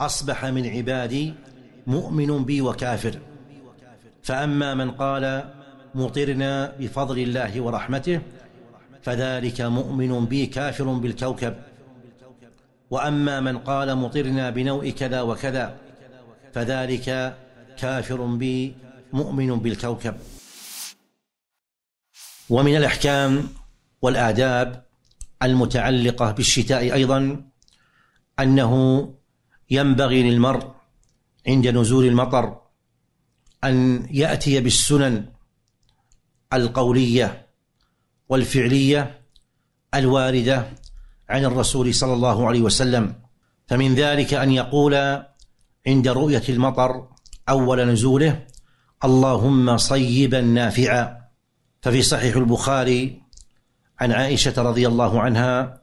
أصبح من عبادي مؤمن بي وكافر فأما من قال مطرنا بفضل الله ورحمته فذلك مؤمن بي كافر بالكوكب وأما من قال مطرنا بنوء كذا وكذا فذلك كافر بي مؤمن بالكوكب ومن الأحكام والآداب المتعلقة بالشتاء أيضا أنه ينبغي للمرء عند نزول المطر أن يأتي بالسنن القولية والفعلية الواردة عن الرسول صلى الله عليه وسلم فمن ذلك أن يقول عند رؤية المطر أول نزوله اللهم صيبا نافعا ففي صحيح البخاري عن عائشة رضي الله عنها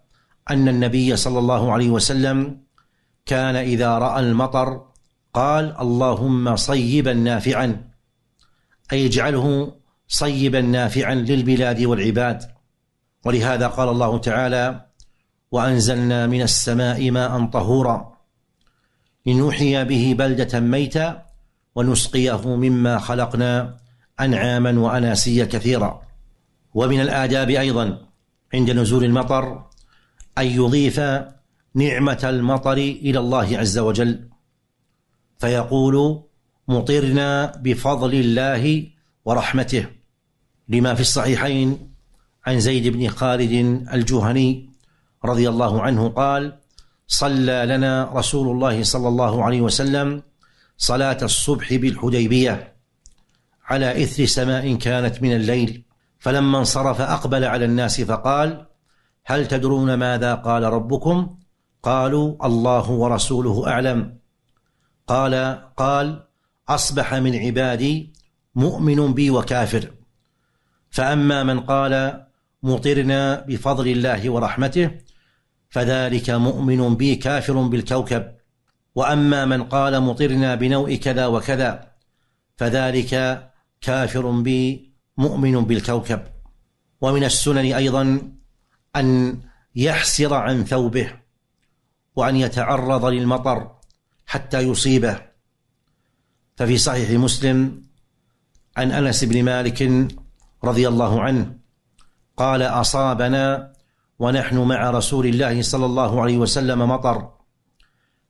أن النبي صلى الله عليه وسلم كان إذا رأى المطر قال اللهم صيبا نافعا أي اجعله صيبا نافعا للبلاد والعباد ولهذا قال الله تعالى وأنزلنا من السماء ماء طهورا لنوحي به بلدة ميتا ونسقيه مما خلقنا أنعاما وأناسيا كثيرا ومن الآداب أيضا عند نزول المطر أن يضيف نعمه المطر الى الله عز وجل فيقول مطرنا بفضل الله ورحمته لما في الصحيحين عن زيد بن خالد الجهني رضي الله عنه قال صلى لنا رسول الله صلى الله عليه وسلم صلاه الصبح بالحديبيه على اثر سماء كانت من الليل فلما انصرف اقبل على الناس فقال هل تدرون ماذا قال ربكم قالوا الله ورسوله اعلم قال قال اصبح من عبادي مؤمن بي وكافر فاما من قال مطرنا بفضل الله ورحمته فذلك مؤمن بي كافر بالكوكب واما من قال مطرنا بنوء كذا وكذا فذلك كافر بي مؤمن بالكوكب ومن السنن ايضا ان يحسر عن ثوبه وأن يتعرض للمطر حتى يصيبه ففي صحيح مسلم عن أنس بن مالك رضي الله عنه قال أصابنا ونحن مع رسول الله صلى الله عليه وسلم مطر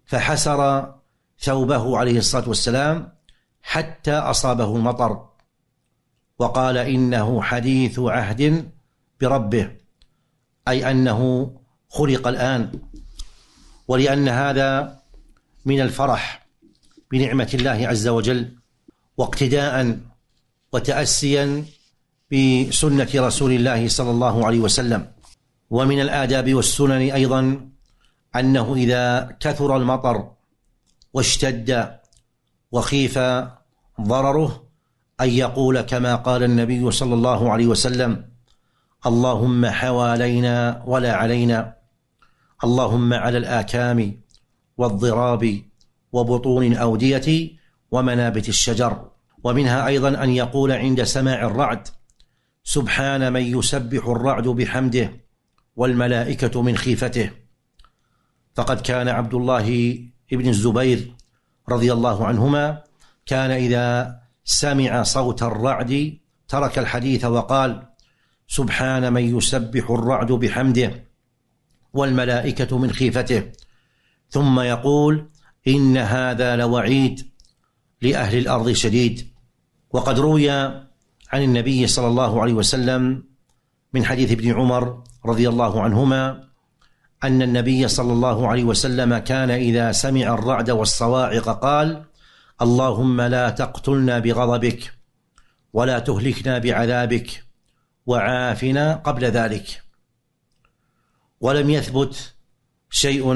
فحسر ثوبه عليه الصلاة والسلام حتى أصابه المطر وقال إنه حديث عهد بربه أي أنه خلق الآن ولأن هذا من الفرح بنعمة الله عز وجل واقتداء وتأسيا بسنة رسول الله صلى الله عليه وسلم ومن الآداب والسنن أيضا أنه إذا كثر المطر واشتد وخيف ضرره أن يقول كما قال النبي صلى الله عليه وسلم اللهم حوالينا ولا علينا اللهم على الآكام والضراب وبطون الأودية ومنابت الشجر ومنها أيضا أن يقول عند سماع الرعد سبحان من يسبح الرعد بحمده والملائكة من خيفته فقد كان عبد الله بن الزبير رضي الله عنهما كان إذا سمع صوت الرعد ترك الحديث وقال سبحان من يسبح الرعد بحمده والملائكة من خيفته ثم يقول إن هذا لوعيد لأهل الأرض شديد وقد روي عن النبي صلى الله عليه وسلم من حديث ابن عمر رضي الله عنهما أن النبي صلى الله عليه وسلم كان إذا سمع الرعد والصواعق قال: اللهم لا تقتلنا بغضبك ولا تهلكنا بعذابك وعافنا قبل ذلك. ولم يثبت شيء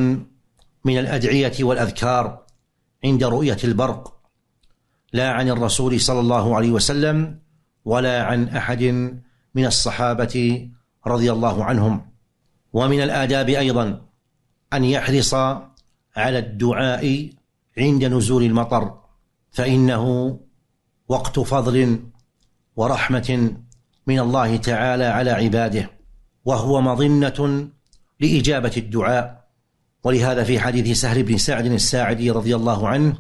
من الادعيه والاذكار عند رؤيه البرق لا عن الرسول صلى الله عليه وسلم ولا عن احد من الصحابه رضي الله عنهم ومن الاداب ايضا ان يحرص على الدعاء عند نزول المطر فانه وقت فضل ورحمه من الله تعالى على عباده وهو مظنه لإجابة الدعاء ولهذا في حديث سهل بن سعد الساعدي رضي الله عنه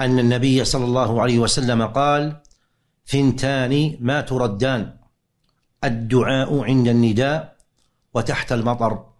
أن النبي صلى الله عليه وسلم قال ثنتان ما تردان الدعاء عند النداء وتحت المطر